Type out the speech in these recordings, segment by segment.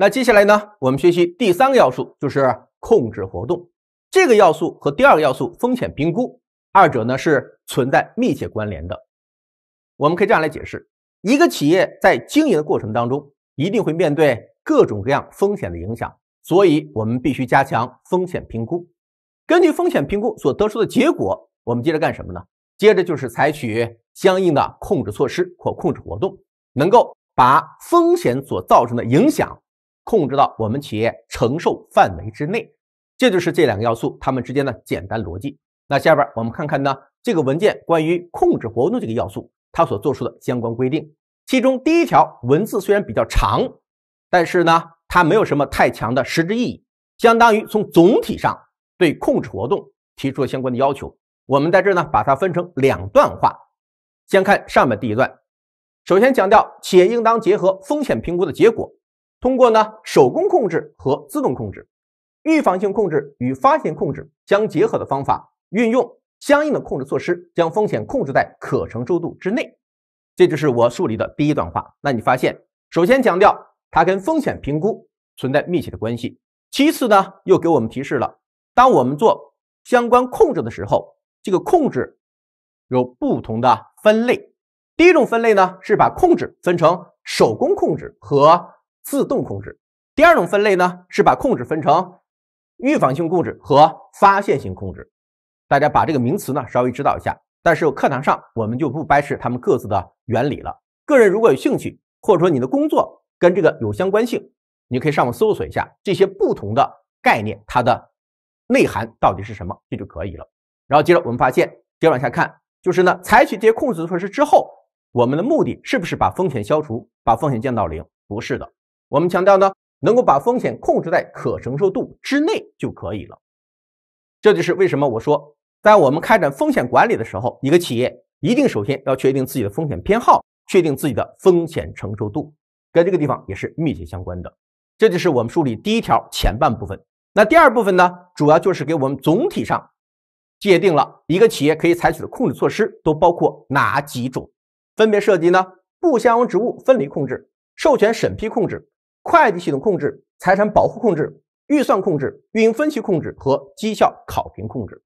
那接下来呢？我们学习第三个要素，就是控制活动。这个要素和第二个要素风险评估，二者呢是存在密切关联的。我们可以这样来解释：一个企业在经营的过程当中，一定会面对各种各样风险的影响，所以我们必须加强风险评估。根据风险评估所得出的结果，我们接着干什么呢？接着就是采取相应的控制措施或控制活动，能够把风险所造成的影响。控制到我们企业承受范围之内，这就是这两个要素它们之间的简单逻辑。那下边我们看看呢这个文件关于控制活动这个要素它所做出的相关规定。其中第一条文字虽然比较长，但是呢它没有什么太强的实质意义，相当于从总体上对控制活动提出了相关的要求。我们在这呢把它分成两段话，先看上面第一段，首先强调企业应当结合风险评估的结果。通过呢手工控制和自动控制、预防性控制与发现控制相结合的方法，运用相应的控制措施，将风险控制在可承受度之内。这就是我梳理的第一段话。那你发现，首先强调它跟风险评估存在密切的关系；其次呢，又给我们提示了，当我们做相关控制的时候，这个控制有不同的分类。第一种分类呢，是把控制分成手工控制和。自动控制，第二种分类呢是把控制分成预防性控制和发现性控制。大家把这个名词呢稍微知道一下，但是课堂上我们就不掰扯他们各自的原理了。个人如果有兴趣，或者说你的工作跟这个有相关性，你可以上网搜索一下这些不同的概念，它的内涵到底是什么，这就可以了。然后接着我们发现，接着往下看，就是呢，采取这些控制措施之后，我们的目的是不是把风险消除，把风险降到零？不是的。我们强调呢，能够把风险控制在可承受度之内就可以了。这就是为什么我说，在我们开展风险管理的时候，一个企业一定首先要确定自己的风险偏好，确定自己的风险承受度，跟这个地方也是密切相关的。这就是我们梳理第一条前半部分。那第二部分呢，主要就是给我们总体上界定了一个企业可以采取的控制措施都包括哪几种，分别涉及呢，不相容职务分离控制、授权审批控制。会计系统控制、财产保护控制、预算控制、运营分析控制和绩效考评控制。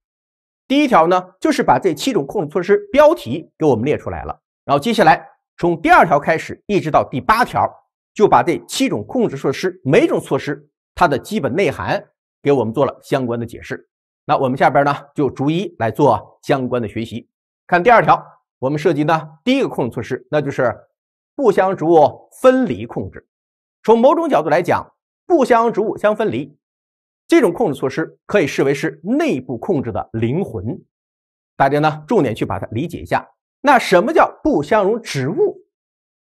第一条呢，就是把这七种控制措施标题给我们列出来了。然后接下来从第二条开始一直到第八条，就把这七种控制措施每种措施它的基本内涵给我们做了相关的解释。那我们下边呢就逐一来做相关的学习。看第二条，我们涉及呢第一个控制措施，那就是不相逐分离控制。从某种角度来讲，不相容职务相分离，这种控制措施可以视为是内部控制的灵魂。大家呢，重点去把它理解一下。那什么叫不相容职务？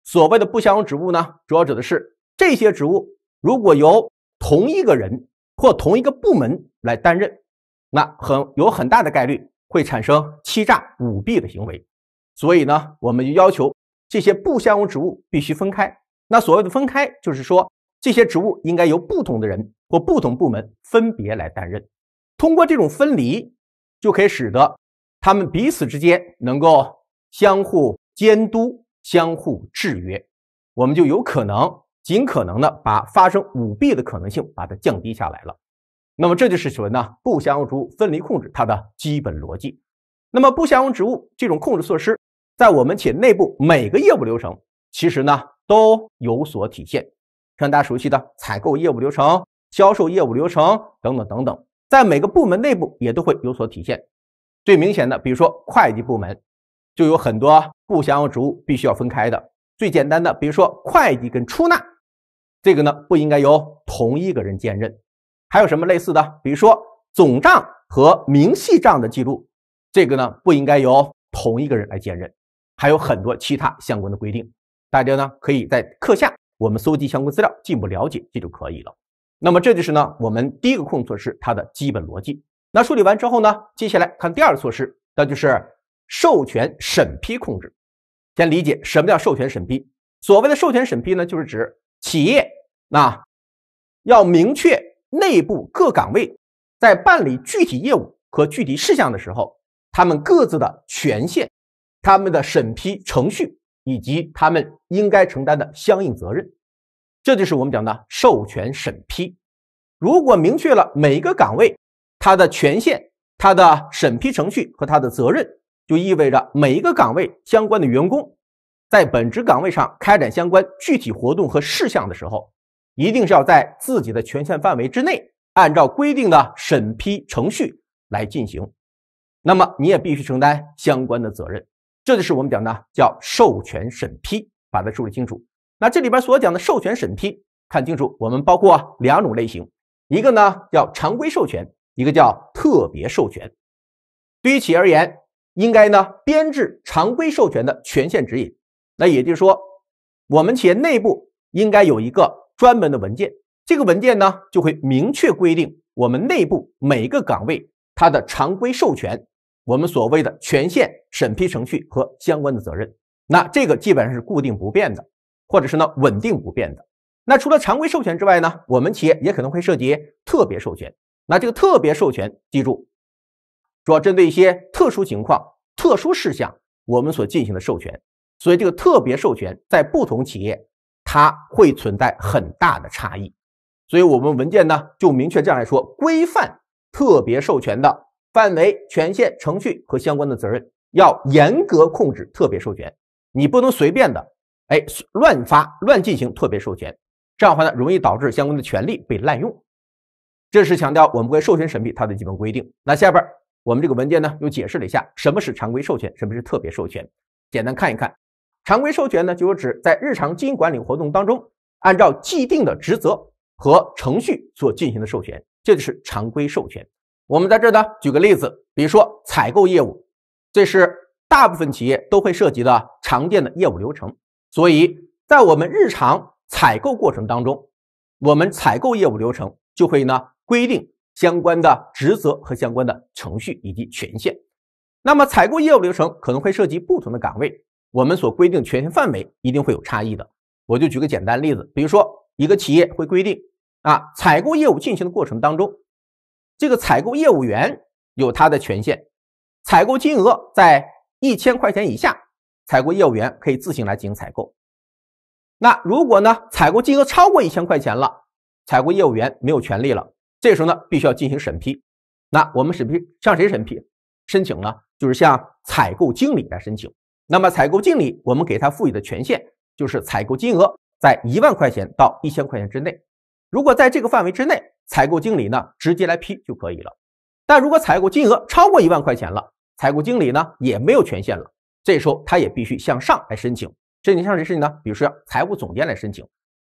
所谓的不相容职务呢，主要指的是这些职务如果由同一个人或同一个部门来担任，那很有很大的概率会产生欺诈、舞弊的行为。所以呢，我们就要求这些不相容职务必须分开。那所谓的分开，就是说这些职务应该由不同的人或不同部门分别来担任。通过这种分离，就可以使得他们彼此之间能够相互监督、相互制约，我们就有可能尽可能的把发生舞弊的可能性把它降低下来了。那么这就是所谓呢不相容职务分离控制它的基本逻辑。那么不相容职务这种控制措施，在我们企业内部每个业务流程，其实呢。都有所体现，像大家熟悉的采购业务流程、销售业务流程等等等等，在每个部门内部也都会有所体现。最明显的，比如说会计部门，就有很多不相容职务必须要分开的。最简单的，比如说会计跟出纳，这个呢不应该由同一个人兼任。还有什么类似的？比如说总账和明细账的记录，这个呢不应该由同一个人来兼任。还有很多其他相关的规定。大家呢可以在课下我们搜集相关资料，进一步了解这就可以了。那么这就是呢我们第一个控制措施它的基本逻辑。那梳理完之后呢，接下来看第二个措施，那就是授权审批控制。先理解什么叫授权审批。所谓的授权审批呢，就是指企业那要明确内部各岗位在办理具体业务和具体事项的时候，他们各自的权限，他们的审批程序。以及他们应该承担的相应责任，这就是我们讲的授权审批。如果明确了每一个岗位它的权限、它的审批程序和它的责任，就意味着每一个岗位相关的员工在本职岗位上开展相关具体活动和事项的时候，一定是要在自己的权限范围之内，按照规定的审批程序来进行。那么你也必须承担相关的责任。这就是我们讲的叫授权审批，把它梳理清楚。那这里边所讲的授权审批，看清楚，我们包括两种类型，一个呢叫常规授权，一个叫特别授权。对于企业而言，应该呢编制常规授权的权限指引。那也就是说，我们企业内部应该有一个专门的文件，这个文件呢就会明确规定我们内部每个岗位它的常规授权。我们所谓的权限审批程序和相关的责任，那这个基本上是固定不变的，或者是呢稳定不变的。那除了常规授权之外呢，我们企业也可能会涉及特别授权。那这个特别授权，记住，主要针对一些特殊情况、特殊事项，我们所进行的授权。所以这个特别授权在不同企业，它会存在很大的差异。所以我们文件呢就明确这样来说，规范特别授权的。范围、权限、程序和相关的责任要严格控制特别授权，你不能随便的哎乱发乱进行特别授权，这样的话呢容易导致相关的权利被滥用。这是强调我们会授权审批它的基本规定。那下边我们这个文件呢又解释了一下什么是常规授权，什么是特别授权。简单看一看，常规授权呢就是指在日常经营管理活动当中，按照既定的职责和程序所进行的授权，这就是常规授权。我们在这儿呢，举个例子，比如说采购业务，这是大部分企业都会涉及的常见的业务流程。所以，在我们日常采购过程当中，我们采购业务流程就会呢规定相关的职责和相关的程序以及权限。那么，采购业务流程可能会涉及不同的岗位，我们所规定权限范围一定会有差异的。我就举个简单例子，比如说一个企业会规定啊，采购业务进行的过程当中。这个采购业务员有他的权限，采购金额在一千块钱以下，采购业务员可以自行来进行采购。那如果呢，采购金额超过一千块钱了，采购业务员没有权利了，这时候呢，必须要进行审批。那我们审批向谁审批申请呢？就是向采购经理来申请。那么采购经理我们给他赋予的权限就是采购金额在一万块钱到一千块钱之内。如果在这个范围之内，采购经理呢直接来批就可以了。但如果采购金额超过一万块钱了，采购经理呢也没有权限了，这时候他也必须向上来申请。申请向谁申请呢？比如说财务总监来申请。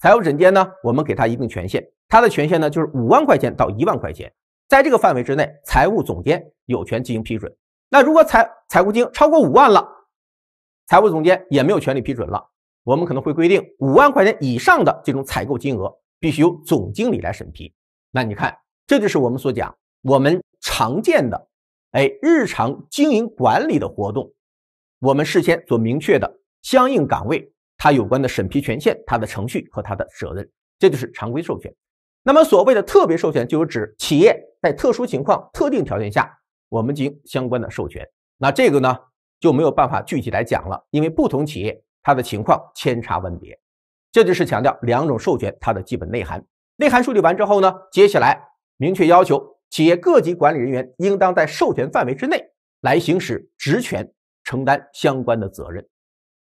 财务总监呢，我们给他一定权限，他的权限呢就是五万块钱到一万块钱，在这个范围之内，财务总监有权进行批准。那如果采采购金超过五万了，财务总监也没有权利批准了。我们可能会规定五万块钱以上的这种采购金额。必须由总经理来审批。那你看，这就是我们所讲我们常见的，哎，日常经营管理的活动，我们事先所明确的相应岗位它有关的审批权限、它的程序和它的责任，这就是常规授权。那么所谓的特别授权，就是指企业在特殊情况、特定条件下，我们进行相关的授权。那这个呢，就没有办法具体来讲了，因为不同企业它的情况千差万别。这就是强调两种授权它的基本内涵。内涵梳理完之后呢，接下来明确要求企业各级管理人员应当在授权范围之内来行使职权，承担相关的责任。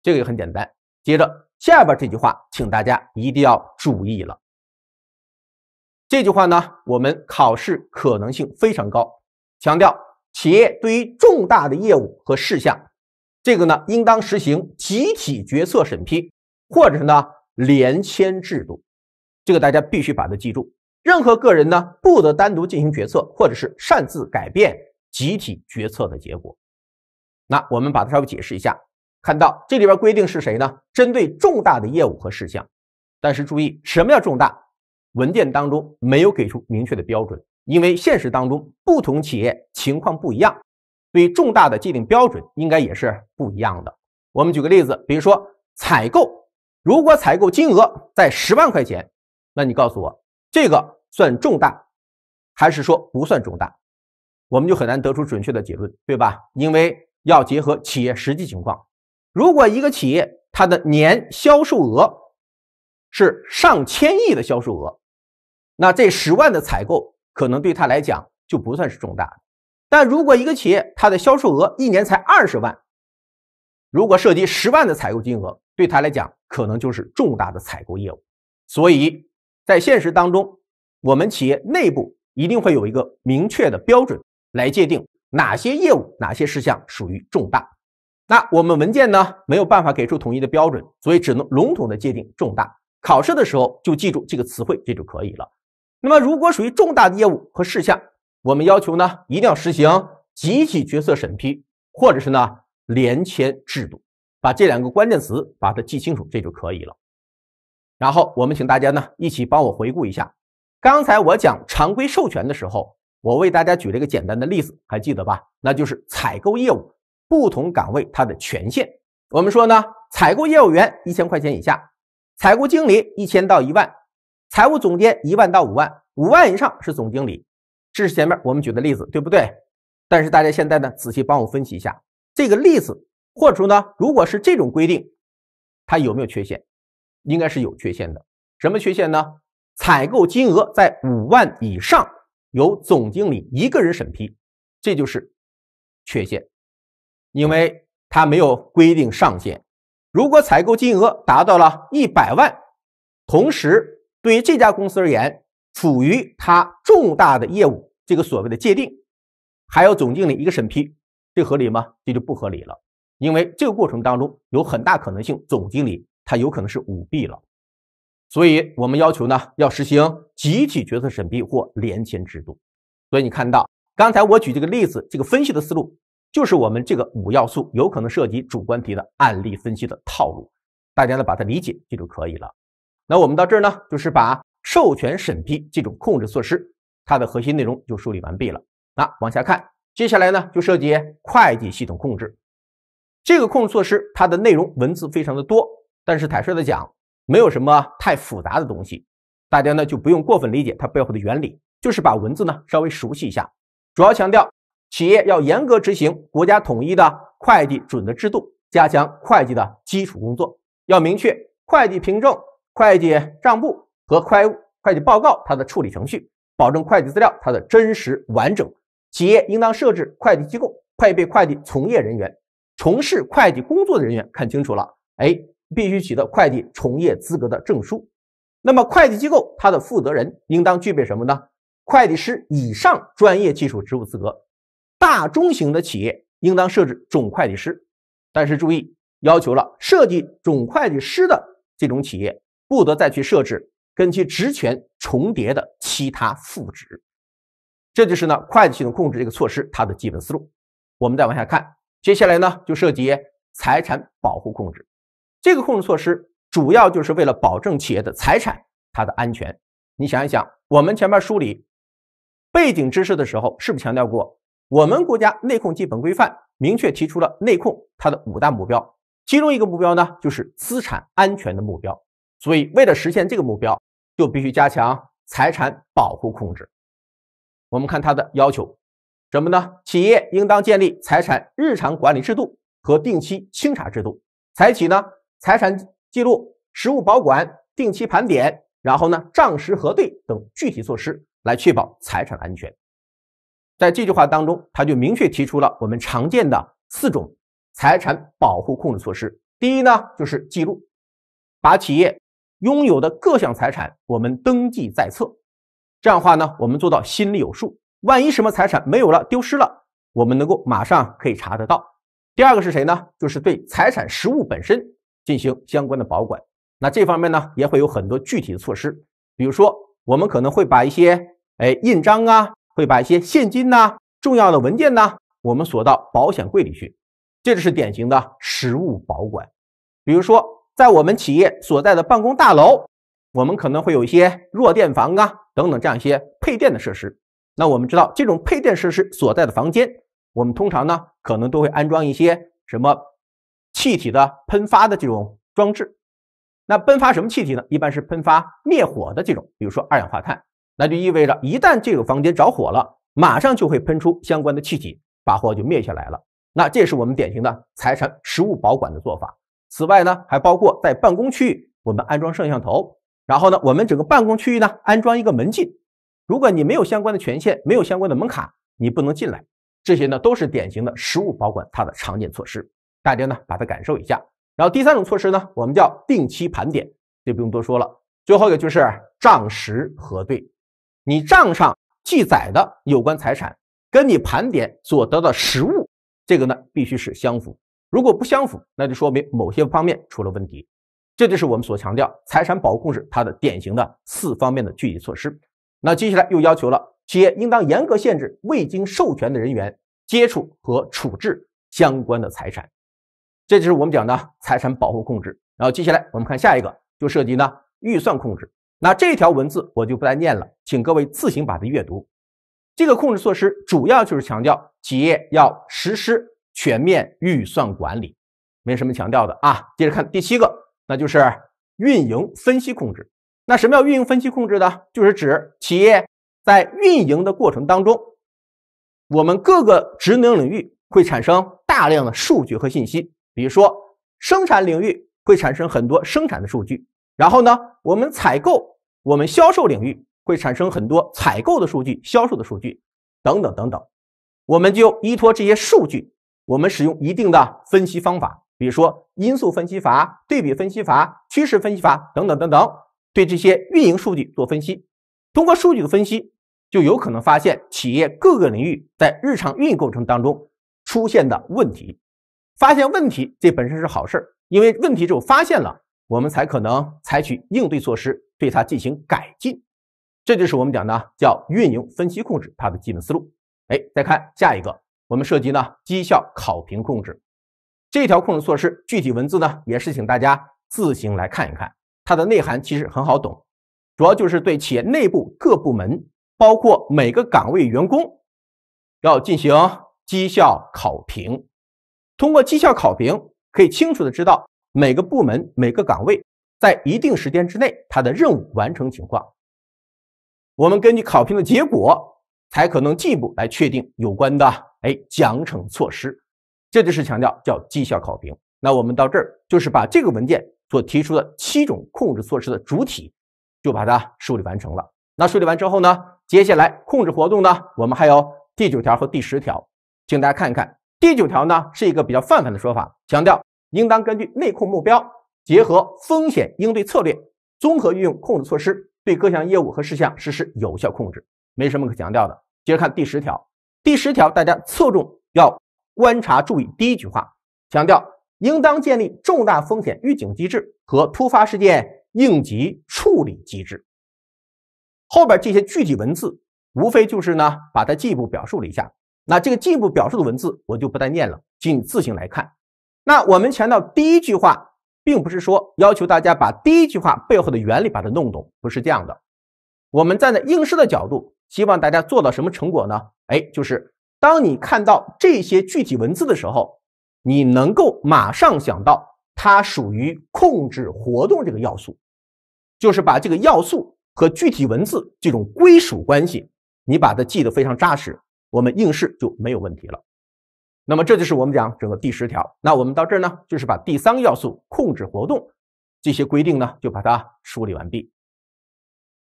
这个也很简单。接着下边这句话，请大家一定要注意了。这句话呢，我们考试可能性非常高。强调企业对于重大的业务和事项，这个呢，应当实行集体决策审批，或者呢。连签制度，这个大家必须把它记住。任何个人呢，不得单独进行决策，或者是擅自改变集体决策的结果。那我们把它稍微解释一下。看到这里边规定是谁呢？针对重大的业务和事项。但是注意，什么叫重大？文件当中没有给出明确的标准，因为现实当中不同企业情况不一样，对重大的界定标准应该也是不一样的。我们举个例子，比如说采购。如果采购金额在十万块钱，那你告诉我，这个算重大，还是说不算重大？我们就很难得出准确的结论，对吧？因为要结合企业实际情况。如果一个企业它的年销售额是上千亿的销售额，那这十万的采购可能对他来讲就不算是重大。但如果一个企业它的销售额一年才二十万，如果涉及十万的采购金额，对他来讲，可能就是重大的采购业务，所以，在现实当中，我们企业内部一定会有一个明确的标准来界定哪些业务、哪些事项属于重大。那我们文件呢，没有办法给出统一的标准，所以只能笼统的界定重大。考试的时候就记住这个词汇，这就可以了。那么，如果属于重大的业务和事项，我们要求呢，一定要实行集体决策审批，或者是呢，联签制度。把这两个关键词把它记清楚，这就可以了。然后我们请大家呢一起帮我回顾一下，刚才我讲常规授权的时候，我为大家举了一个简单的例子，还记得吧？那就是采购业务不同岗位它的权限。我们说呢，采购业务员一千块钱以下，采购经理一千到一万，财务总监一万到五万，五万以上是总经理。这是前面我们举的例子，对不对？但是大家现在呢仔细帮我分析一下这个例子。或者说呢，如果是这种规定，它有没有缺陷？应该是有缺陷的。什么缺陷呢？采购金额在五万以上由总经理一个人审批，这就是缺陷，因为他没有规定上限。如果采购金额达到了一百万，同时对于这家公司而言，处于它重大的业务，这个所谓的界定，还要总经理一个审批，这合理吗？这就不合理了。因为这个过程当中有很大可能性，总经理他有可能是舞弊了，所以我们要求呢要实行集体决策审批或联签制度。所以你看到刚才我举这个例子，这个分析的思路就是我们这个五要素有可能涉及主观题的案例分析的套路，大家呢把它理解就就可以了。那我们到这儿呢，就是把授权审批这种控制措施它的核心内容就梳理完毕了。那往下看，接下来呢就涉及会计系统控制。这个控制措施，它的内容文字非常的多，但是坦率的讲，没有什么太复杂的东西，大家呢就不用过分理解它背后的原理，就是把文字呢稍微熟悉一下。主要强调，企业要严格执行国家统一的会计准则制度，加强会计的基础工作，要明确会计凭证、会计账簿和会会计报告它的处理程序，保证会计资料它的真实完整。企业应当设置会计机构，配备会计从业人员。从事会计工作的人员看清楚了，哎，必须取得会计从业资格的证书。那么，会计机构它的负责人应当具备什么呢？会计师以上专业技术职务资格。大中型的企业应当设置总会计师，但是注意要求了，设计总会计师的这种企业，不得再去设置跟其职权重叠的其他副职。这就是呢，会计系统控制这个措施它的基本思路。我们再往下看。接下来呢，就涉及财产保护控制。这个控制措施主要就是为了保证企业的财产它的安全。你想一想，我们前面梳理背景知识的时候，是不是强调过？我们国家内控基本规范明确提出了内控它的五大目标，其中一个目标呢，就是资产安全的目标。所以，为了实现这个目标，就必须加强财产保护控制。我们看它的要求。什么呢？企业应当建立财产日常管理制度和定期清查制度，采取呢财产记录、实物保管、定期盘点，然后呢账实核对等具体措施，来确保财产安全。在这句话当中，他就明确提出了我们常见的四种财产保护控制措施。第一呢，就是记录，把企业拥有的各项财产我们登记在册，这样的话呢，我们做到心里有数。万一什么财产没有了、丢失了，我们能够马上可以查得到。第二个是谁呢？就是对财产实物本身进行相关的保管。那这方面呢，也会有很多具体的措施。比如说，我们可能会把一些哎印章啊，会把一些现金呐、重要的文件呐，我们锁到保险柜里去。这就是典型的实物保管。比如说，在我们企业所在的办公大楼，我们可能会有一些弱电房啊等等这样一些配电的设施。那我们知道，这种配电设施所在的房间，我们通常呢，可能都会安装一些什么气体的喷发的这种装置。那喷发什么气体呢？一般是喷发灭火的这种，比如说二氧化碳。那就意味着，一旦这个房间着火了，马上就会喷出相关的气体，把火就灭下来了。那这是我们典型的财产实物保管的做法。此外呢，还包括在办公区域，我们安装摄像头，然后呢，我们整个办公区域呢，安装一个门禁。如果你没有相关的权限，没有相关的门槛，你不能进来。这些呢都是典型的实物保管它的常见措施。大家呢把它感受一下。然后第三种措施呢，我们叫定期盘点，就不用多说了。最后一个就是账实核对，你账上记载的有关财产跟你盘点所得的实物，这个呢必须是相符。如果不相符，那就说明某些方面出了问题。这就是我们所强调财产保护是它的典型的四方面的具体措施。那接下来又要求了，企业应当严格限制未经授权的人员接触和处置相关的财产，这就是我们讲的财产保护控制。然后接下来我们看下一个，就涉及呢预算控制。那这条文字我就不再念了，请各位自行把它阅读。这个控制措施主要就是强调企业要实施全面预算管理，没什么强调的啊。接着看第七个，那就是运营分析控制。那什么叫运营分析控制呢？就是指企业在运营的过程当中，我们各个职能领域会产生大量的数据和信息。比如说，生产领域会产生很多生产的数据，然后呢，我们采购、我们销售领域会产生很多采购的数据、销售的数据，等等等等。我们就依托这些数据，我们使用一定的分析方法，比如说因素分析法、对比分析法、趋势分析法等等等等。对这些运营数据做分析，通过数据的分析，就有可能发现企业各个领域在日常运营过程当中出现的问题。发现问题，这本身是好事儿，因为问题只有发现了，我们才可能采取应对措施，对它进行改进。这就是我们讲的叫运营分析控制，它的基本思路。哎，再看下一个，我们涉及呢绩效考评控制，这条控制措施具体文字呢，也是请大家自行来看一看。它的内涵其实很好懂，主要就是对企业内部各部门，包括每个岗位员工，要进行绩效考评。通过绩效考评，可以清楚的知道每个部门、每个岗位在一定时间之内它的任务完成情况。我们根据考评的结果，才可能进一步来确定有关的哎奖惩措施。这就是强调叫绩效考评。那我们到这儿就是把这个文件。所提出的七种控制措施的主体，就把它梳理完成了。那梳理完之后呢？接下来控制活动呢？我们还有第九条和第十条，请大家看一看。第九条呢是一个比较泛泛的说法，强调应当根据内控目标，结合风险应对策略，综合运用控制措施，对各项业务和事项实施有效控制。没什么可强调的。接着看第十条。第十条大家侧重要观察注意第一句话，强调。应当建立重大风险预警机制和突发事件应急处理机制。后边这些具体文字，无非就是呢，把它进一步表述了一下。那这个进一步表述的文字，我就不再念了，请你自行来看。那我们强调第一句话，并不是说要求大家把第一句话背后的原理把它弄懂，不是这样的。我们站在应试的角度，希望大家做到什么成果呢？哎，就是当你看到这些具体文字的时候。你能够马上想到它属于控制活动这个要素，就是把这个要素和具体文字这种归属关系，你把它记得非常扎实，我们应试就没有问题了。那么这就是我们讲整个第十条。那我们到这儿呢，就是把第三个要素控制活动这些规定呢，就把它梳理完毕。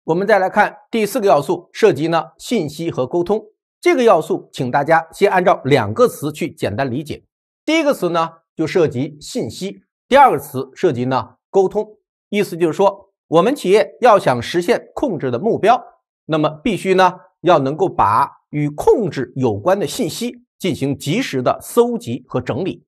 我们再来看第四个要素，涉及呢信息和沟通这个要素，请大家先按照两个词去简单理解。第一个词呢，就涉及信息；第二个词涉及呢沟通。意思就是说，我们企业要想实现控制的目标，那么必须呢要能够把与控制有关的信息进行及时的搜集和整理。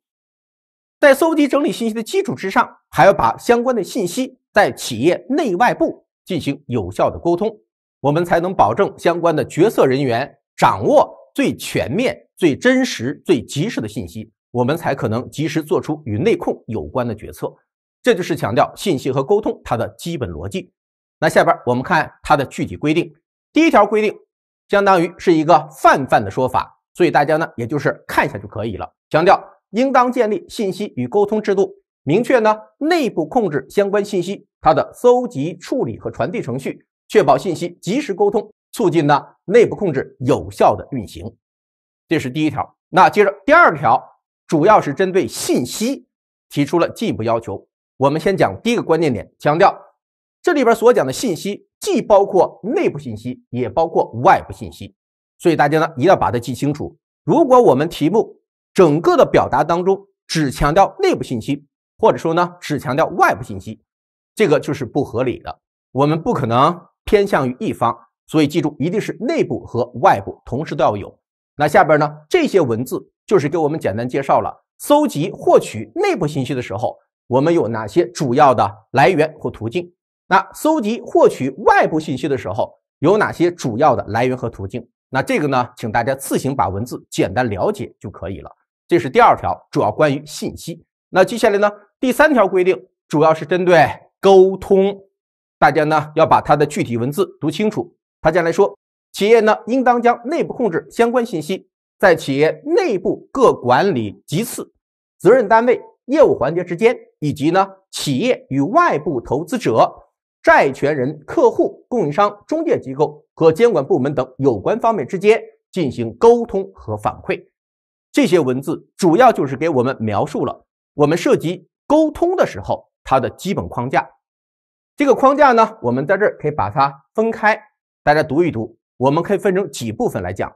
在搜集整理信息的基础之上，还要把相关的信息在企业内外部进行有效的沟通，我们才能保证相关的决策人员掌握最全面、最真实、最及时的信息。我们才可能及时做出与内控有关的决策，这就是强调信息和沟通它的基本逻辑。那下边我们看它的具体规定。第一条规定相当于是一个泛泛的说法，所以大家呢也就是看一下就可以了。强调应当建立信息与沟通制度，明确呢内部控制相关信息它的搜集、处理和传递程序，确保信息及时沟通，促进呢内部控制有效的运行。这是第一条。那接着第二条。主要是针对信息提出了进一步要求。我们先讲第一个关键点，强调这里边所讲的信息既包括内部信息，也包括外部信息。所以大家呢一定要把它记清楚。如果我们题目整个的表达当中只强调内部信息，或者说呢只强调外部信息，这个就是不合理的。我们不可能偏向于一方。所以记住，一定是内部和外部同时都要有。那下边呢这些文字。就是给我们简单介绍了搜集获取内部信息的时候，我们有哪些主要的来源或途径。那搜集获取外部信息的时候，有哪些主要的来源和途径？那这个呢，请大家自行把文字简单了解就可以了。这是第二条，主要关于信息。那接下来呢，第三条规定主要是针对沟通，大家呢要把它的具体文字读清楚。他将来说，企业呢应当将内部控制相关信息。在企业内部各管理级次、责任单位、业务环节之间，以及呢企业与外部投资者、债权人、客户、供应商、中介机构和监管部门等有关方面之间进行沟通和反馈。这些文字主要就是给我们描述了我们涉及沟通的时候它的基本框架。这个框架呢，我们在这儿可以把它分开，大家读一读，我们可以分成几部分来讲。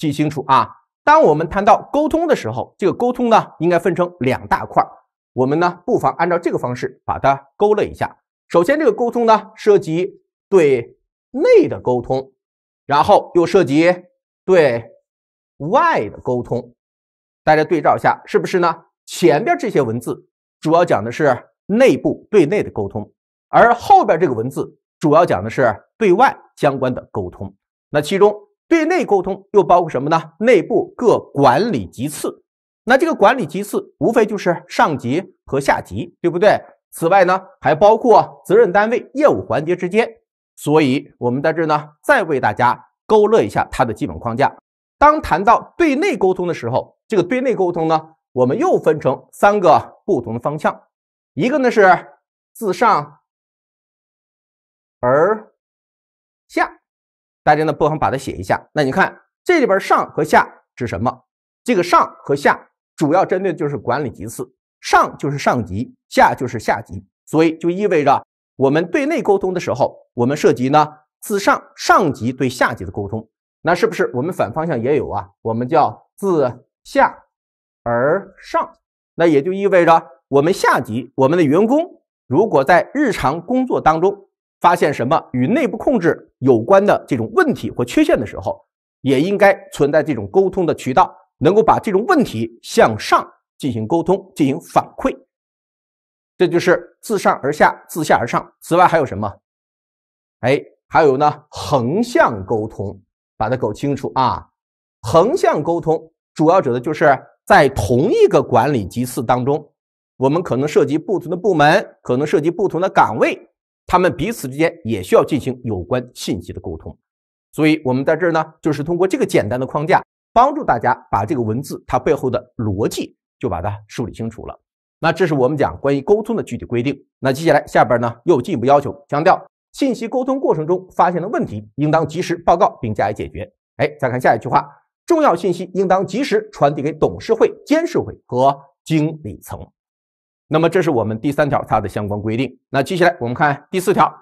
记清楚啊！当我们谈到沟通的时候，这个沟通呢，应该分成两大块。我们呢，不妨按照这个方式把它勾勒一下。首先，这个沟通呢，涉及对内的沟通，然后又涉及对外的沟通。大家对照一下，是不是呢？前边这些文字主要讲的是内部对内的沟通，而后边这个文字主要讲的是对外相关的沟通。那其中，对内沟通又包括什么呢？内部各管理级次，那这个管理级次无非就是上级和下级，对不对？此外呢，还包括责任单位、业务环节之间。所以，我们在这呢再为大家勾勒一下它的基本框架。当谈到对内沟通的时候，这个对内沟通呢，我们又分成三个不同的方向，一个呢是自上而。大家呢不妨把它写一下。那你看这里边上和下指什么？这个上和下主要针对的就是管理级次，上就是上级，下就是下级。所以就意味着我们对内沟通的时候，我们涉及呢自上上级对下级的沟通，那是不是我们反方向也有啊？我们叫自下而上。那也就意味着我们下级，我们的员工如果在日常工作当中。发现什么与内部控制有关的这种问题或缺陷的时候，也应该存在这种沟通的渠道，能够把这种问题向上进行沟通、进行反馈。这就是自上而下、自下而上。此外还有什么？哎，还有呢？横向沟通，把它搞清楚啊！横向沟通主要指的就是在同一个管理级次当中，我们可能涉及不同的部门，可能涉及不同的岗位。他们彼此之间也需要进行有关信息的沟通，所以，我们在这儿呢，就是通过这个简单的框架，帮助大家把这个文字它背后的逻辑就把它梳理清楚了。那这是我们讲关于沟通的具体规定。那接下来下边呢，又进一步要求强调，信息沟通过程中发现的问题，应当及时报告并加以解决。哎，再看下一句话，重要信息应当及时传递给董事会、监事会和经理层。那么这是我们第三条它的相关规定。那接下来我们看第四条，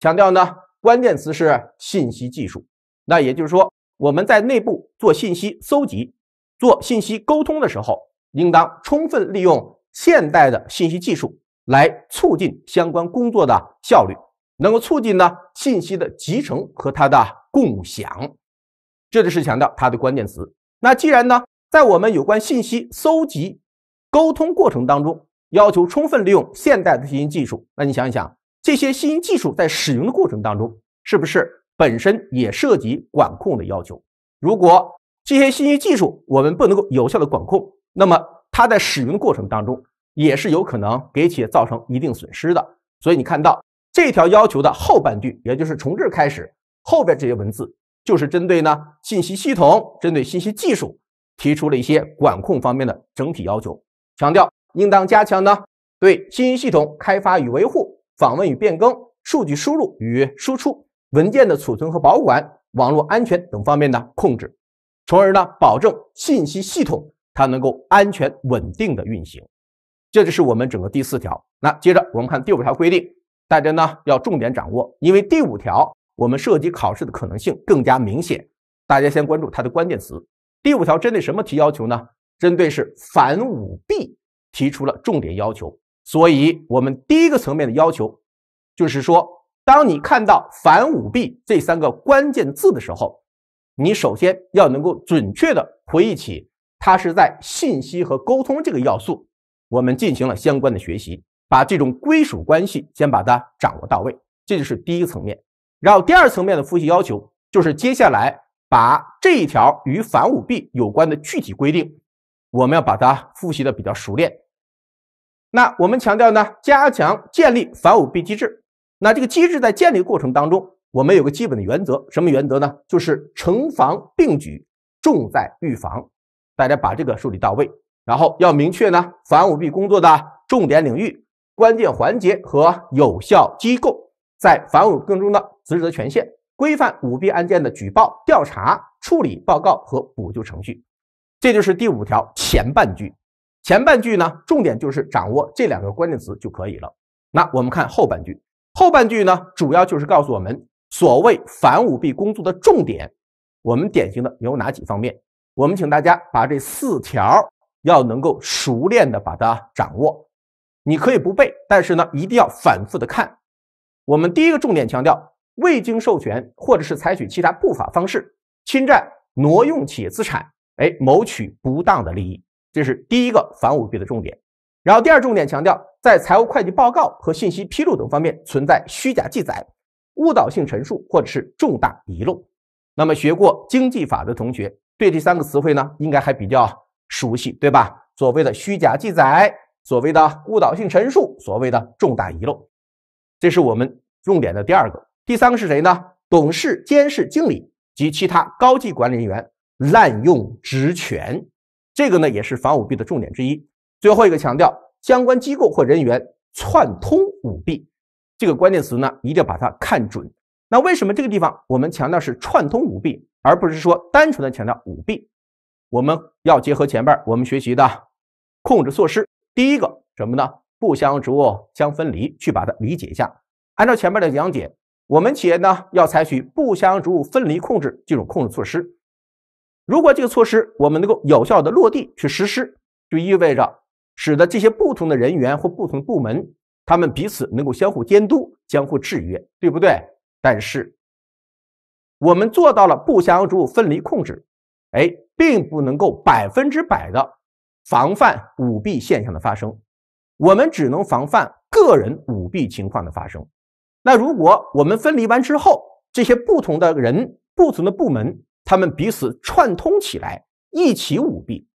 强调呢关键词是信息技术。那也就是说，我们在内部做信息搜集、做信息沟通的时候，应当充分利用现代的信息技术来促进相关工作的效率，能够促进呢信息的集成和它的共享。这就是强调它的关键词。那既然呢，在我们有关信息搜集沟通过程当中，要求充分利用现代的信息技术，那你想一想，这些信息技术在使用的过程当中，是不是本身也涉及管控的要求？如果这些信息技术我们不能够有效的管控，那么它在使用的过程当中，也是有可能给企业造成一定损失的。所以你看到这条要求的后半句，也就是从这开始，后边这些文字就是针对呢信息系统、针对信息技术提出了一些管控方面的整体要求，强调。应当加强呢对信息系统开发与维护、访问与变更、数据输入与输出、文件的储存和保管、网络安全等方面的控制，从而呢保证信息系统它能够安全稳定的运行。这就是我们整个第四条。那接着我们看第五条规定，大家呢要重点掌握，因为第五条我们涉及考试的可能性更加明显。大家先关注它的关键词。第五条针对什么提要求呢？针对是反舞弊。提出了重点要求，所以我们第一个层面的要求就是说，当你看到“反舞弊”这三个关键字的时候，你首先要能够准确的回忆起它是在信息和沟通这个要素，我们进行了相关的学习，把这种归属关系先把它掌握到位，这就是第一个层面。然后第二层面的复习要求就是接下来把这一条与反舞弊有关的具体规定，我们要把它复习的比较熟练。那我们强调呢，加强建立反舞弊机制。那这个机制在建立过程当中，我们有个基本的原则，什么原则呢？就是惩防并举，重在预防。大家把这个梳理到位。然后要明确呢，反舞弊工作的重点领域、关键环节和有效机构在反舞弊中的职责权限，规范舞弊案件的举报、调查、处理、报告和补救程序。这就是第五条前半句。前半句呢，重点就是掌握这两个关键词就可以了。那我们看后半句，后半句呢，主要就是告诉我们所谓反舞弊工作的重点，我们典型的有哪几方面？我们请大家把这四条要能够熟练的把它掌握。你可以不背，但是呢，一定要反复的看。我们第一个重点强调，未经授权或者是采取其他不法方式侵占、挪用企业资产，哎，谋取不当的利益。这是第一个反舞弊的重点，然后第二重点强调，在财务会计报告和信息披露等方面存在虚假记载、误导性陈述或者是重大遗漏。那么学过经济法的同学，对这三个词汇呢，应该还比较熟悉，对吧？所谓的虚假记载，所谓的误导性陈述，所谓的重大遗漏，这是我们重点的第二个、第三个是谁呢？董事、监事、经理及其他高级管理人员滥用职权。这个呢也是防舞弊的重点之一。最后一个强调相关机构或人员串通舞弊，这个关键词呢一定要把它看准。那为什么这个地方我们强调是串通舞弊，而不是说单纯的强调舞弊？我们要结合前边我们学习的控制措施，第一个什么呢？不相容物相分离，去把它理解一下。按照前面的讲解，我们企业呢要采取不相容物分离控制这种控制措施。如果这个措施我们能够有效的落地去实施，就意味着使得这些不同的人员或不同部门，他们彼此能够相互监督、相互制约，对不对？但是，我们做到了不相容分离控制，哎，并不能够百分之百的防范舞弊现象的发生，我们只能防范个人舞弊情况的发生。那如果我们分离完之后，这些不同的人、不同的部门。他们彼此串通起来，一起舞弊，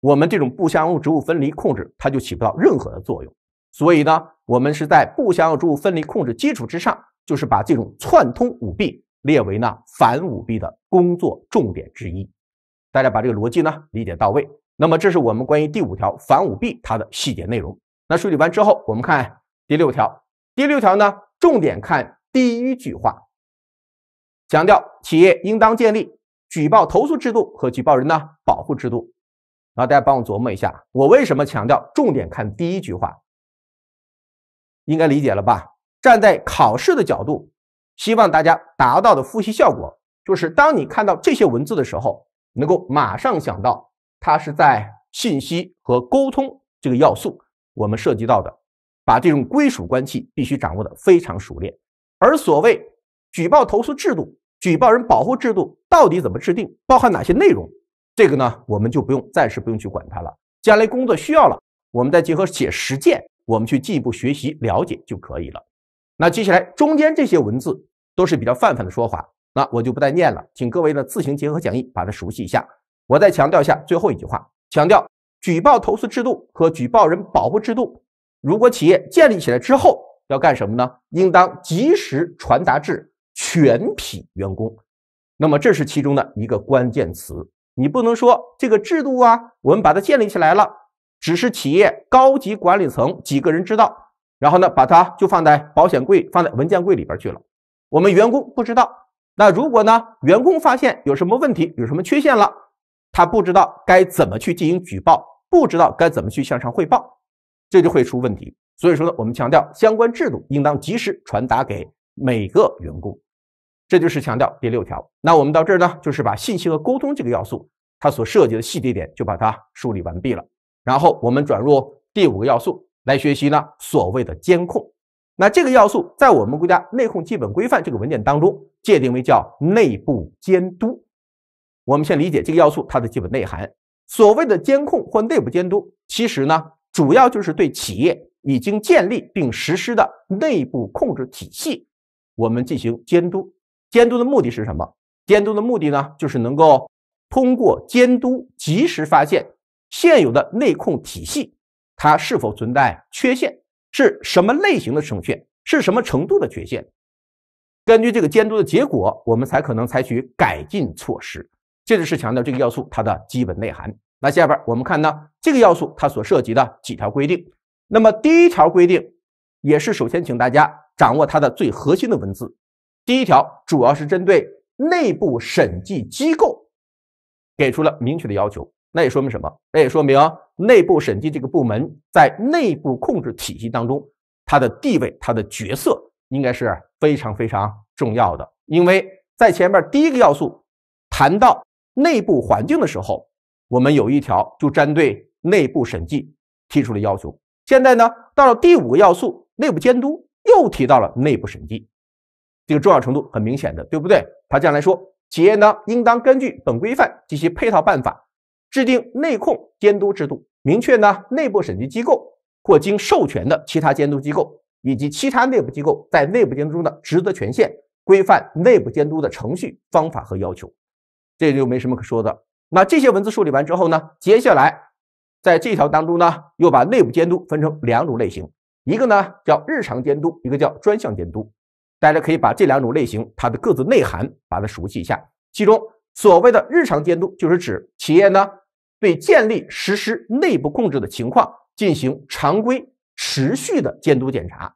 我们这种不相互植物分离控制，它就起不到任何的作用。所以呢，我们是在不相互植物分离控制基础之上，就是把这种串通舞弊列为呢反舞弊的工作重点之一。大家把这个逻辑呢理解到位。那么，这是我们关于第五条反舞弊它的细节内容。那梳理完之后，我们看第六条。第六条呢，重点看第一句话。强调企业应当建立举报投诉制度和举报人呢保护制度。然后大家帮我琢磨一下，我为什么强调重点看第一句话？应该理解了吧？站在考试的角度，希望大家达到的复习效果就是，当你看到这些文字的时候，能够马上想到它是在信息和沟通这个要素我们涉及到的，把这种归属关系必须掌握的非常熟练。而所谓举报投诉制度。举报人保护制度到底怎么制定，包含哪些内容？这个呢，我们就不用暂时不用去管它了。将来工作需要了，我们再结合写实践，我们去进一步学习了解就可以了。那接下来中间这些文字都是比较泛泛的说法，那我就不再念了，请各位呢自行结合讲义把它熟悉一下。我再强调一下最后一句话，强调举报投诉制度和举报人保护制度，如果企业建立起来之后要干什么呢？应当及时传达至。全体员工，那么这是其中的一个关键词。你不能说这个制度啊，我们把它建立起来了，只是企业高级管理层几个人知道，然后呢，把它就放在保险柜、放在文件柜里边去了。我们员工不知道。那如果呢，员工发现有什么问题、有什么缺陷了，他不知道该怎么去进行举报，不知道该怎么去向上汇报，这就会出问题。所以说呢，我们强调相关制度应当及时传达给每个员工。这就是强调第六条。那我们到这儿呢，就是把信息和沟通这个要素，它所涉及的细节点就把它梳理完毕了。然后我们转入第五个要素来学习呢，所谓的监控。那这个要素在我们国家内控基本规范这个文件当中界定为叫内部监督。我们先理解这个要素它的基本内涵。所谓的监控或内部监督，其实呢，主要就是对企业已经建立并实施的内部控制体系，我们进行监督。监督的目的是什么？监督的目的呢，就是能够通过监督及时发现现有的内控体系它是否存在缺陷，是什么类型的程序，是什么程度的缺陷。根据这个监督的结果，我们才可能采取改进措施。这就是强调这个要素它的基本内涵。那下边我们看呢这个要素它所涉及的几条规定。那么第一条规定，也是首先请大家掌握它的最核心的文字。第一条主要是针对内部审计机构给出了明确的要求，那也说明什么？那也说明内部审计这个部门在内部控制体系当中，它的地位、它的角色应该是非常非常重要的。因为在前面第一个要素谈到内部环境的时候，我们有一条就针对内部审计提出了要求。现在呢，到了第五个要素内部监督又提到了内部审计。这个重要程度很明显的，对不对？他这样来说，企业呢应当根据本规范及其配套办法，制定内控监督制度，明确呢内部审计机构或经授权的其他监督机构以及其他内部机构在内部监督中的职责权限，规范内部监督的程序、方法和要求。这就没什么可说的。那这些文字梳理完之后呢，接下来在这条当中呢，又把内部监督分成两种类型，一个呢叫日常监督，一个叫专项监督。大家可以把这两种类型它的各自内涵，把它熟悉一下。其中所谓的日常监督，就是指企业呢对建立实施内部控制的情况进行常规持续的监督检查，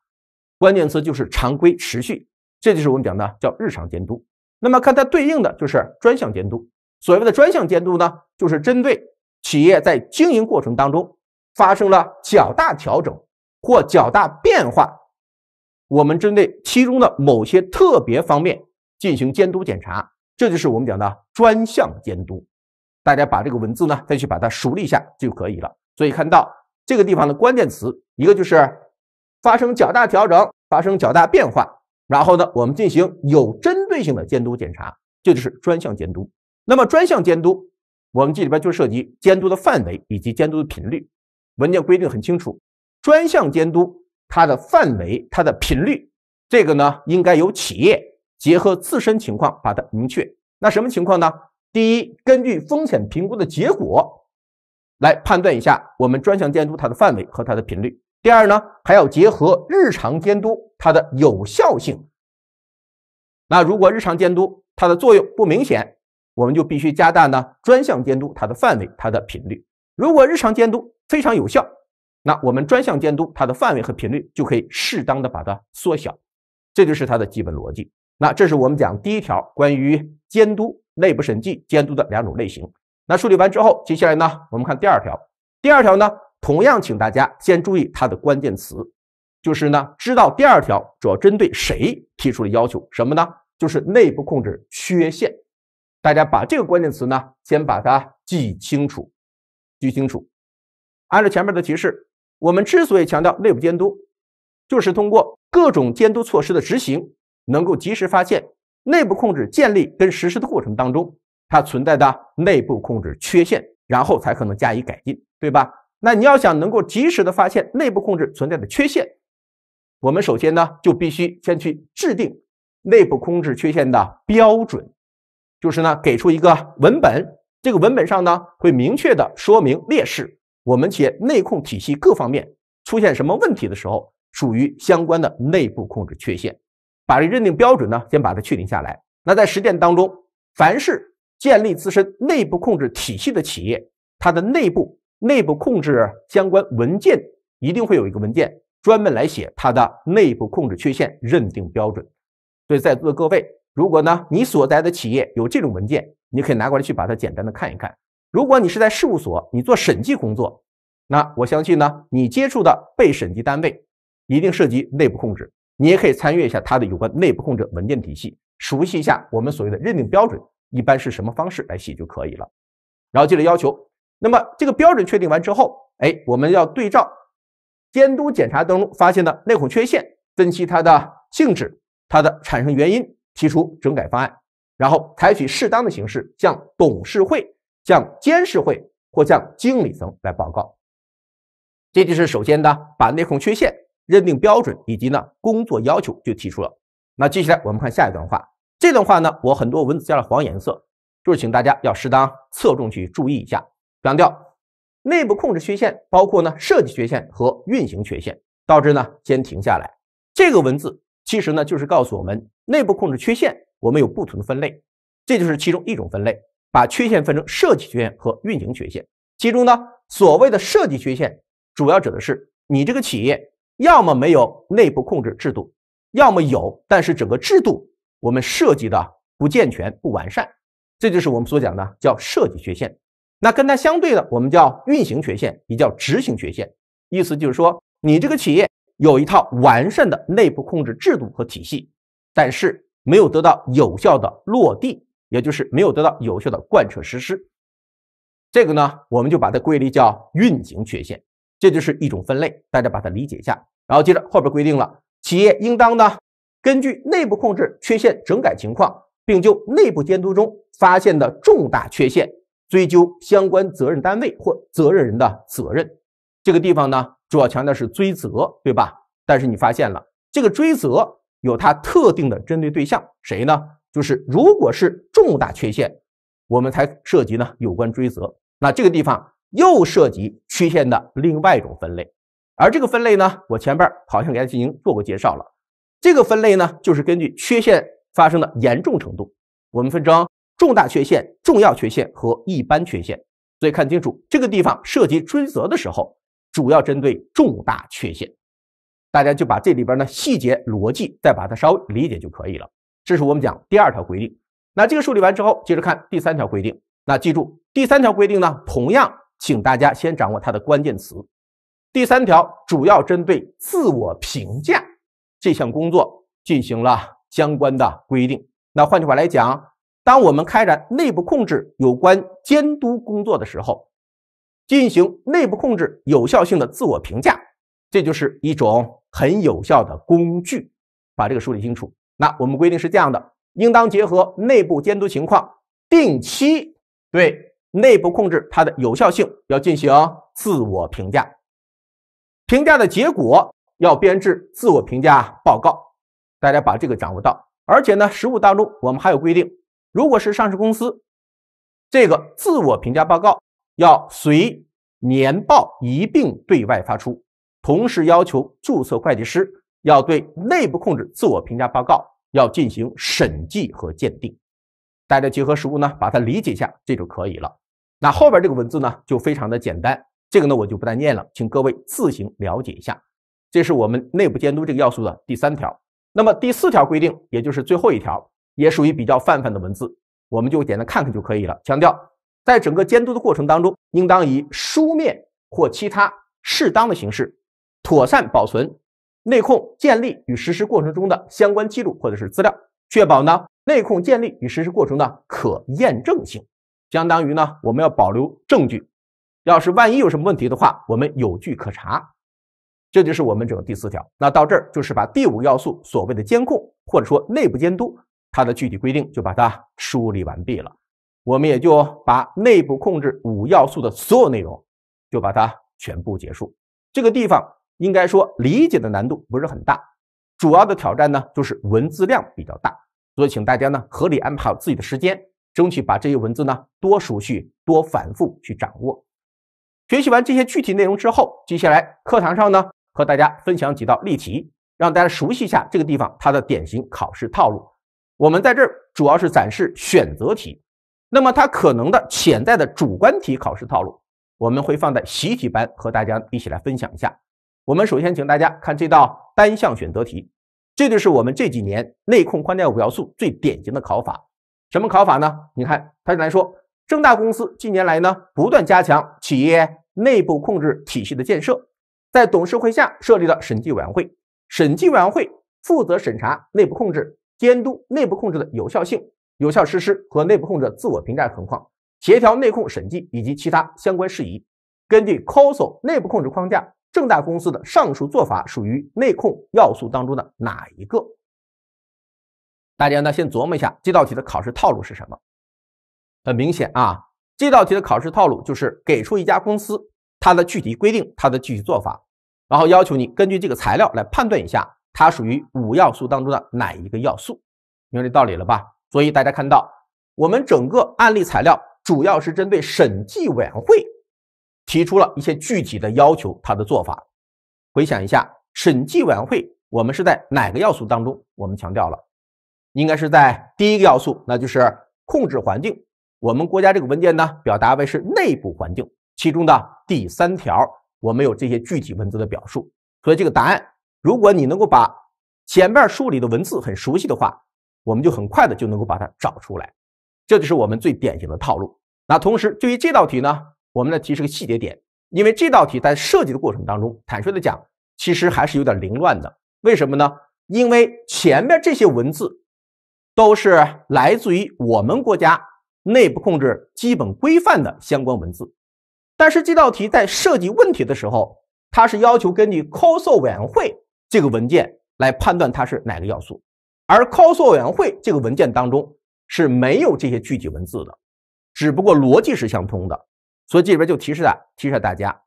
关键词就是常规持续，这就是我们讲的叫日常监督。那么看它对应的就是专项监督。所谓的专项监督呢，就是针对企业在经营过程当中发生了较大调整或较大变化。我们针对其中的某些特别方面进行监督检查，这就是我们讲的专项监督。大家把这个文字呢再去把它熟立一下就可以了。所以看到这个地方的关键词，一个就是发生较大调整、发生较大变化，然后呢，我们进行有针对性的监督检查，这就是专项监督。那么专项监督，我们这里边就涉及监督的范围以及监督的频率。文件规定很清楚，专项监督。它的范围、它的频率，这个呢，应该由企业结合自身情况把它明确。那什么情况呢？第一，根据风险评估的结果来判断一下我们专项监督它的范围和它的频率。第二呢，还要结合日常监督它的有效性。那如果日常监督它的作用不明显，我们就必须加大呢专项监督它的范围、它的频率。如果日常监督非常有效，那我们专项监督它的范围和频率就可以适当的把它缩小，这就是它的基本逻辑。那这是我们讲第一条关于监督内部审计监督的两种类型。那梳理完之后，接下来呢，我们看第二条。第二条呢，同样请大家先注意它的关键词，就是呢，知道第二条主要针对谁提出了要求？什么呢？就是内部控制缺陷。大家把这个关键词呢，先把它记清楚，记清楚。按照前面的提示。我们之所以强调内部监督，就是通过各种监督措施的执行，能够及时发现内部控制建立跟实施的过程当中它存在的内部控制缺陷，然后才可能加以改进，对吧？那你要想能够及时的发现内部控制存在的缺陷，我们首先呢就必须先去制定内部控制缺陷的标准，就是呢给出一个文本，这个文本上呢会明确的说明劣势。我们企业内控体系各方面出现什么问题的时候，属于相关的内部控制缺陷。把这认定标准呢，先把它确定下来。那在实践当中，凡是建立自身内部控制体系的企业，它的内部内部控制相关文件一定会有一个文件专门来写它的内部控制缺陷认定标准。所以，在座的各位，如果呢你所在的企业有这种文件，你可以拿过来去把它简单的看一看。如果你是在事务所，你做审计工作，那我相信呢，你接触的被审计单位一定涉及内部控制，你也可以参阅一下它的有关内部控制文件体系，熟悉一下我们所谓的认定标准，一般是什么方式来写就可以了。然后接着要求，那么这个标准确定完之后，哎，我们要对照监督检查登录发现的内控缺陷，分析它的性质、它的产生原因，提出整改方案，然后采取适当的形式向董事会。向监事会或向经理层来报告，这就是首先呢，把内控缺陷认定标准以及呢工作要求就提出了。那接下来我们看下一段话，这段话呢我很多文字加了黄颜色，就是请大家要适当侧重去注意一下。强调，内部控制缺陷包括呢设计缺陷和运行缺陷，导致呢先停下来。这个文字其实呢就是告诉我们内部控制缺陷我们有不同的分类，这就是其中一种分类。把缺陷分成设计缺陷和运行缺陷。其中呢，所谓的设计缺陷，主要指的是你这个企业要么没有内部控制制度，要么有，但是整个制度我们设计的不健全、不完善，这就是我们所讲的叫设计缺陷。那跟它相对的，我们叫运行缺陷，也叫执行缺陷。意思就是说，你这个企业有一套完善的内部控制制度和体系，但是没有得到有效的落地。也就是没有得到有效的贯彻实施，这个呢，我们就把它归类叫运行缺陷，这就是一种分类，大家把它理解一下。然后接着后边规定了，企业应当呢，根据内部控制缺陷整改情况，并就内部监督中发现的重大缺陷，追究相关责任单位或责任人的责任。这个地方呢，主要强调是追责，对吧？但是你发现了，这个追责有它特定的针对对象，谁呢？就是，如果是重大缺陷，我们才涉及呢有关追责。那这个地方又涉及缺陷的另外一种分类，而这个分类呢，我前边好像给大家进行做过介绍了。这个分类呢，就是根据缺陷发生的严重程度，我们分成重大缺陷、重要缺陷和一般缺陷。所以看清楚，这个地方涉及追责的时候，主要针对重大缺陷，大家就把这里边的细节逻辑再把它稍微理解就可以了。这是我们讲第二条规定，那这个梳理完之后，接着看第三条规定。那记住，第三条规定呢，同样，请大家先掌握它的关键词。第三条主要针对自我评价这项工作进行了相关的规定。那换句话来讲，当我们开展内部控制有关监督工作的时候，进行内部控制有效性的自我评价，这就是一种很有效的工具。把这个梳理清楚。那我们规定是这样的，应当结合内部监督情况，定期对内部控制它的有效性要进行自我评价，评价的结果要编制自我评价报告，大家把这个掌握到。而且呢，实务当中我们还有规定，如果是上市公司，这个自我评价报告要随年报一并对外发出，同时要求注册会计师。要对内部控制自我评价报告要进行审计和鉴定，大家结合实物呢，把它理解一下，这就可以了。那后边这个文字呢，就非常的简单，这个呢我就不再念了，请各位自行了解一下。这是我们内部监督这个要素的第三条。那么第四条规定，也就是最后一条，也属于比较泛泛的文字，我们就简单看看就可以了。强调，在整个监督的过程当中，应当以书面或其他适当的形式，妥善保存。内控建立与实施过程中的相关记录或者是资料，确保呢内控建立与实施过程的可验证性，相当于呢我们要保留证据，要是万一有什么问题的话，我们有据可查。这就是我们整个第四条。那到这儿就是把第五要素所谓的监控或者说内部监督它的具体规定就把它梳理完毕了。我们也就把内部控制五要素的所有内容就把它全部结束。这个地方。应该说理解的难度不是很大，主要的挑战呢就是文字量比较大，所以请大家呢合理安排好自己的时间，争取把这些文字呢多熟悉、多反复去掌握。学习完这些具体内容之后，接下来课堂上呢和大家分享几道例题，让大家熟悉一下这个地方它的典型考试套路。我们在这儿主要是展示选择题，那么它可能的潜在的主观题考试套路，我们会放在习题班和大家一起来分享一下。我们首先请大家看这道单项选择题，这就是我们这几年内控框架五要素最典型的考法。什么考法呢？你看，它来说，正大公司近年来呢，不断加强企业内部控制体系的建设，在董事会下设立了审计委员会，审计委员会负责审查内部控制、监督内部控制的有效性、有效实施和内部控制自我评价情况，协调内控审计以及其他相关事宜。根据 COSO 内部控制框架。正大公司的上述做法属于内控要素当中的哪一个？大家呢先琢磨一下这道题的考试套路是什么。很明显啊，这道题的考试套路就是给出一家公司它的具体规定，它的具体做法，然后要求你根据这个材料来判断一下它属于五要素当中的哪一个要素。明白这道理了吧？所以大家看到我们整个案例材料主要是针对审计委员会。提出了一些具体的要求，他的做法。回想一下，审计委员会，我们是在哪个要素当中？我们强调了，应该是在第一个要素，那就是控制环境。我们国家这个文件呢，表达为是内部环境，其中的第三条，我们有这些具体文字的表述。所以这个答案，如果你能够把前面梳理的文字很熟悉的话，我们就很快的就能够把它找出来。这就是我们最典型的套路。那同时，对于这道题呢？我们来提示个细节点，因为这道题在设计的过程当中，坦率的讲，其实还是有点凌乱的。为什么呢？因为前面这些文字都是来自于我们国家内部控制基本规范的相关文字，但是这道题在设计问题的时候，它是要求根据 COSO 委员会这个文件来判断它是哪个要素，而 COSO 委员会这个文件当中是没有这些具体文字的，只不过逻辑是相通的。所以这里边就提示啊，提示大家，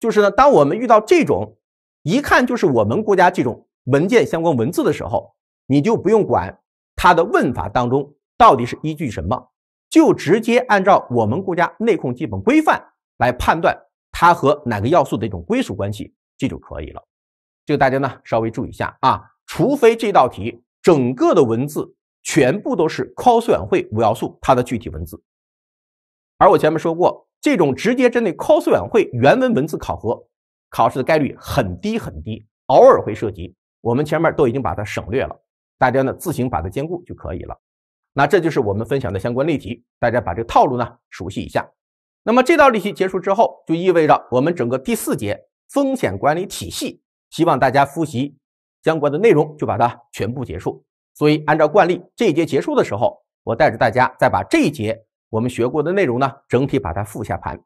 就是呢，当我们遇到这种一看就是我们国家这种文件相关文字的时候，你就不用管它的问法当中到底是依据什么，就直接按照我们国家内控基本规范来判断它和哪个要素的一种归属关系，这就可以了。这个大家呢稍微注意一下啊，除非这道题整个的文字全部都是 c 试委员会五要素它的具体文字，而我前面说过。这种直接针对 c o 委员会原文文字考核考试的概率很低很低，偶尔会涉及，我们前面都已经把它省略了，大家呢自行把它兼顾就可以了。那这就是我们分享的相关例题，大家把这个套路呢熟悉一下。那么这道例题结束之后，就意味着我们整个第四节风险管理体系，希望大家复习相关的内容就把它全部结束。所以按照惯例，这一节结束的时候，我带着大家再把这一节。我们学过的内容呢，整体把它复下盘。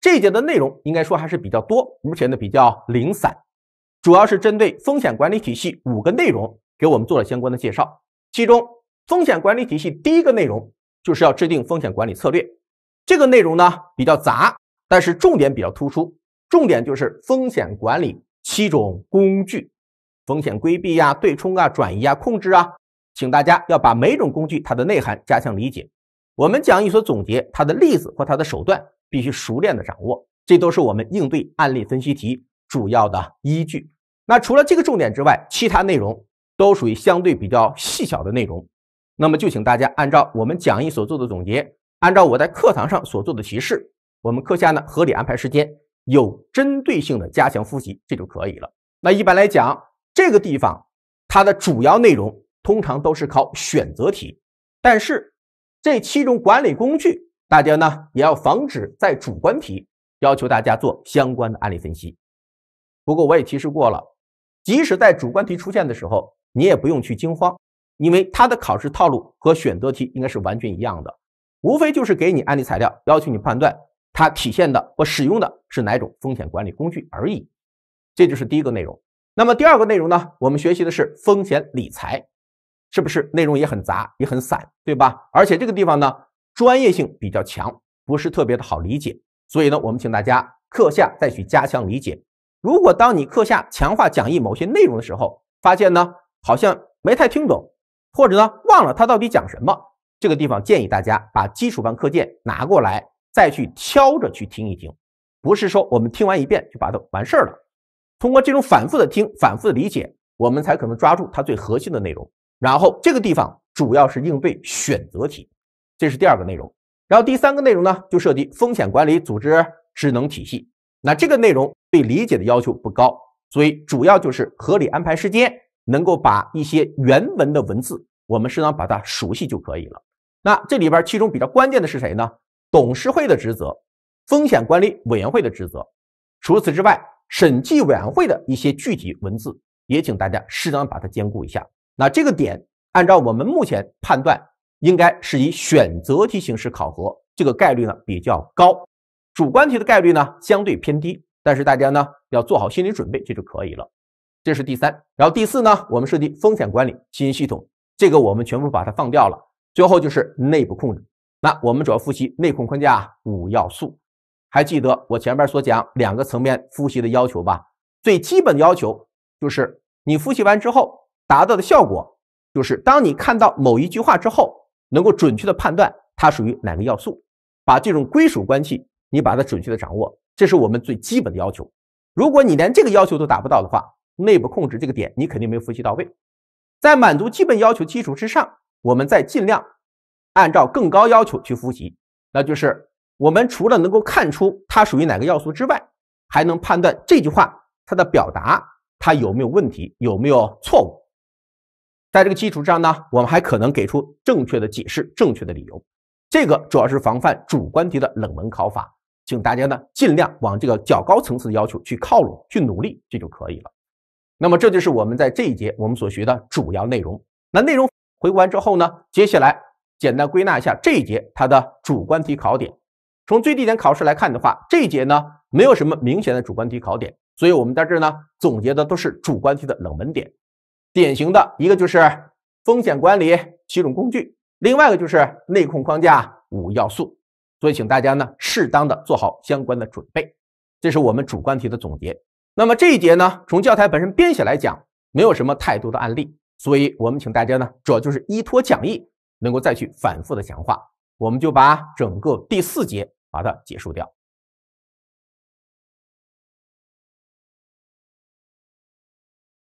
这一节的内容应该说还是比较多，而且呢比较零散，主要是针对风险管理体系五个内容给我们做了相关的介绍。其中风险管理体系第一个内容就是要制定风险管理策略，这个内容呢比较杂，但是重点比较突出，重点就是风险管理七种工具，风险规避呀、对冲啊、转移啊、控制啊，请大家要把每种工具它的内涵加强理解。我们讲义所总结它的例子或它的手段，必须熟练的掌握，这都是我们应对案例分析题主要的依据。那除了这个重点之外，其他内容都属于相对比较细小的内容。那么就请大家按照我们讲义所做的总结，按照我在课堂上所做的提示，我们课下呢合理安排时间，有针对性的加强复习，这就可以了。那一般来讲，这个地方它的主要内容通常都是考选择题，但是。这七种管理工具，大家呢也要防止在主观题要求大家做相关的案例分析。不过我也提示过了，即使在主观题出现的时候，你也不用去惊慌，因为它的考试套路和选择题应该是完全一样的，无非就是给你案例材料，要求你判断它体现的或使用的是哪种风险管理工具而已。这就是第一个内容。那么第二个内容呢？我们学习的是风险理财。是不是内容也很杂也很散，对吧？而且这个地方呢，专业性比较强，不是特别的好理解。所以呢，我们请大家课下再去加强理解。如果当你课下强化讲义某些内容的时候，发现呢，好像没太听懂，或者呢，忘了他到底讲什么，这个地方建议大家把基础班课件拿过来，再去挑着去听一听。不是说我们听完一遍就把它完事儿了。通过这种反复的听、反复的理解，我们才可能抓住它最核心的内容。然后这个地方主要是应对选择题，这是第二个内容。然后第三个内容呢，就涉及风险管理组织职能体系。那这个内容对理解的要求不高，所以主要就是合理安排时间，能够把一些原文的文字，我们适当把它熟悉就可以了。那这里边其中比较关键的是谁呢？董事会的职责，风险管理委员会的职责。除此之外，审计委员会的一些具体文字，也请大家适当把它兼顾一下。那这个点，按照我们目前判断，应该是以选择题形式考核，这个概率呢比较高，主观题的概率呢相对偏低。但是大家呢要做好心理准备，这就可以了。这是第三，然后第四呢，我们涉及风险管理信息系统，这个我们全部把它放掉了。最后就是内部控制，那我们主要复习内控框架五要素，还记得我前面所讲两个层面复习的要求吧？最基本的要求就是你复习完之后。达到的效果就是，当你看到某一句话之后，能够准确的判断它属于哪个要素，把这种归属关系你把它准确的掌握，这是我们最基本的要求。如果你连这个要求都达不到的话，内部控制这个点你肯定没有复习到位。在满足基本要求基础之上，我们再尽量按照更高要求去复习，那就是我们除了能够看出它属于哪个要素之外，还能判断这句话它的表达它有没有问题，有没有错误。在这个基础上呢，我们还可能给出正确的解释，正确的理由。这个主要是防范主观题的冷门考法，请大家呢尽量往这个较高层次的要求去靠拢，去努力，这就可以了。那么这就是我们在这一节我们所学的主要内容。那内容回顾完之后呢，接下来简单归纳一下这一节它的主观题考点。从最低点考试来看的话，这一节呢没有什么明显的主观题考点，所以我们在这儿呢总结的都是主观题的冷门点。典型的一个就是风险管理七种工具，另外一个就是内控框架五要素。所以请大家呢适当的做好相关的准备，这是我们主观题的总结。那么这一节呢，从教材本身编写来讲，没有什么太多的案例，所以我们请大家呢主要就是依托讲义，能够再去反复的强化。我们就把整个第四节把它结束掉。